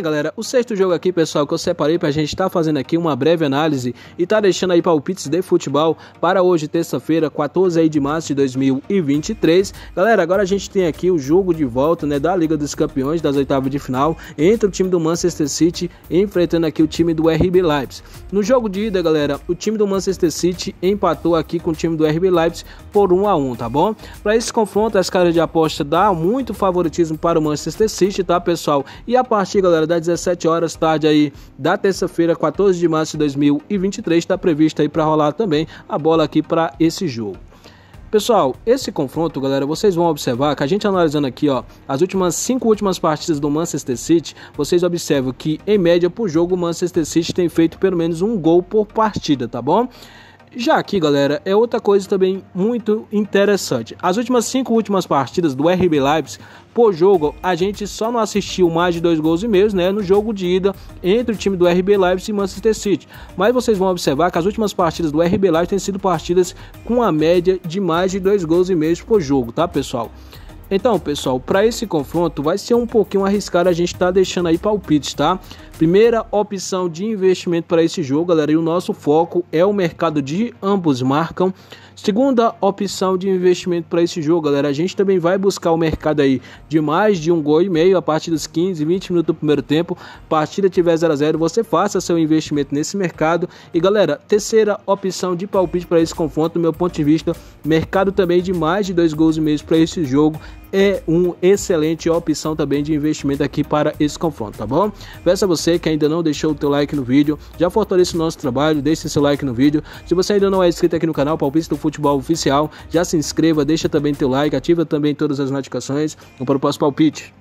Bem, galera, o sexto jogo aqui, pessoal, que eu separei pra gente estar tá fazendo aqui uma breve análise e tá deixando aí palpites de futebol para hoje, terça-feira, 14 de março de 2023. Galera, agora a gente tem aqui o jogo de volta, né, da Liga dos Campeões, das oitavas de final, entre o time do Manchester City enfrentando aqui o time do RB Leipzig. No jogo de ida, galera, o time do Manchester City empatou aqui com o time do RB Leipzig por 1 a 1, tá bom? Para esse confronto, as caras de aposta dá muito favoritismo para o Manchester City, tá, pessoal? E a partir, galera, das 17 horas, tarde aí da terça-feira, 14 de março de 2023, está prevista aí para rolar também a bola aqui para esse jogo. Pessoal, esse confronto, galera, vocês vão observar que a gente analisando aqui, ó, as últimas cinco últimas partidas do Manchester City, vocês observam que em média por jogo o Manchester City tem feito pelo menos um gol por partida, tá bom? Já aqui, galera, é outra coisa também muito interessante. As últimas cinco últimas partidas do RB Leipzig por jogo, a gente só não assistiu mais de dois gols e meio, né, no jogo de ida entre o time do RB Leipzig e Manchester City. Mas vocês vão observar que as últimas partidas do RB Leipzig têm sido partidas com a média de mais de dois gols e meio por jogo, tá, pessoal? Então, pessoal, para esse confronto vai ser um pouquinho arriscado, a gente tá deixando aí palpites, tá? Primeira opção de investimento para esse jogo, galera, e o nosso foco é o mercado de ambos marcam. Segunda opção de investimento para esse jogo, galera, a gente também vai buscar o mercado aí de mais de um gol e meio a partir dos 15, 20 minutos do primeiro tempo. Partida tiver 0 a 0, você faça seu investimento nesse mercado. E galera, terceira opção de palpite para esse confronto, do meu ponto de vista, mercado também de mais de dois gols e meio para esse jogo é uma excelente opção também de investimento aqui para esse confronto, tá bom? Peço a você que ainda não deixou o teu like no vídeo, já fortalece o nosso trabalho, deixe seu like no vídeo. Se você ainda não é inscrito aqui no canal Palpite do Futebol Oficial, já se inscreva, deixa também teu like, ativa também todas as notificações Um o próximo palpite.